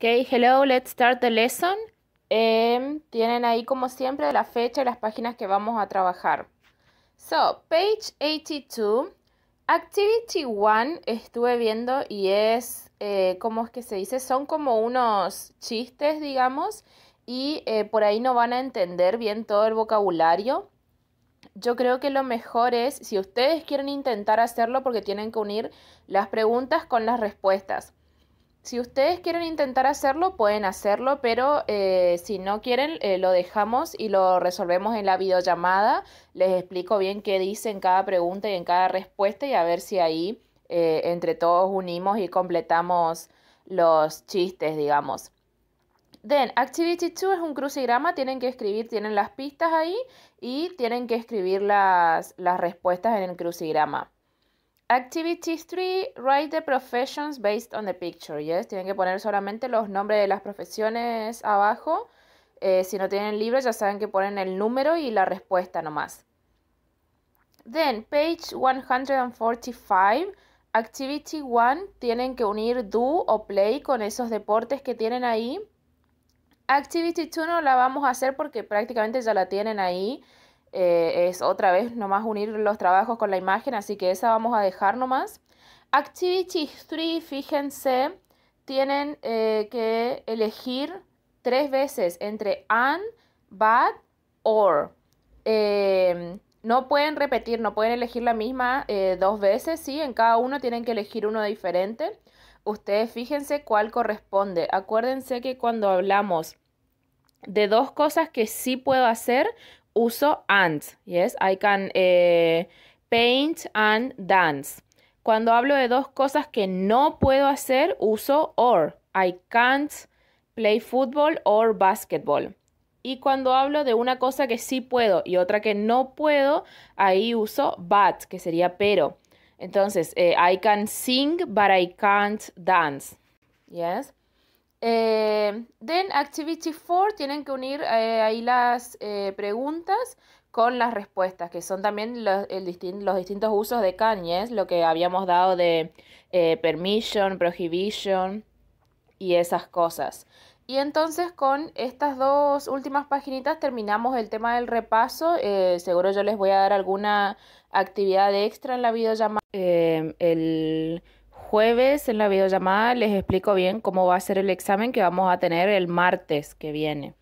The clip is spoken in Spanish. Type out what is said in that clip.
Ok, hello, let's start the lesson. Em, tienen ahí como siempre la fecha y las páginas que vamos a trabajar. So, page 82, activity 1 estuve viendo y es, eh, ¿cómo es que se dice? Son como unos chistes, digamos, y eh, por ahí no van a entender bien todo el vocabulario. Yo creo que lo mejor es, si ustedes quieren intentar hacerlo, porque tienen que unir las preguntas con las respuestas. Si ustedes quieren intentar hacerlo, pueden hacerlo, pero eh, si no quieren, eh, lo dejamos y lo resolvemos en la videollamada. Les explico bien qué dice en cada pregunta y en cada respuesta y a ver si ahí eh, entre todos unimos y completamos los chistes, digamos. Then, Activity 2 es un crucigrama, tienen que escribir, tienen las pistas ahí y tienen que escribir las respuestas en el crucigrama. Activity 3, write the professions based on the picture, Tienen que poner solamente los nombres de las profesiones abajo. Eh, si no tienen libro, ya saben que ponen el número y la respuesta nomás. Then, page 145, activity 1, tienen que unir do o play con esos deportes que tienen ahí. Activity 2 no la vamos a hacer porque prácticamente ya la tienen ahí. Eh, es otra vez nomás unir los trabajos con la imagen, así que esa vamos a dejar nomás. Activity 3, fíjense, tienen eh, que elegir tres veces entre and, BAD or. Em, no pueden repetir, no pueden elegir la misma eh, dos veces, ¿sí? En cada uno tienen que elegir uno diferente. Ustedes fíjense cuál corresponde. Acuérdense que cuando hablamos de dos cosas que sí puedo hacer, uso and, yes, I can eh, paint and dance. Cuando hablo de dos cosas que no puedo hacer, uso or. I can't play football or basketball. Y cuando hablo de una cosa que sí puedo y otra que no puedo, ahí uso but, que sería pero. Entonces, eh, I can sing, but I can't dance. Yes. Eh, then Activity 4 tienen que unir eh, ahí las eh, preguntas con las respuestas, que son también los, los distintos usos de Kanye, lo que habíamos dado de eh, permission, prohibition y esas cosas. Y entonces con estas dos últimas paginitas terminamos el tema del repaso. seguro yo les voy a dar alguna actividad extra en la videollamada. Em, el jueves en la videollamada les explico bien cómo va a ser el examen que vamos a tener el martes que viene.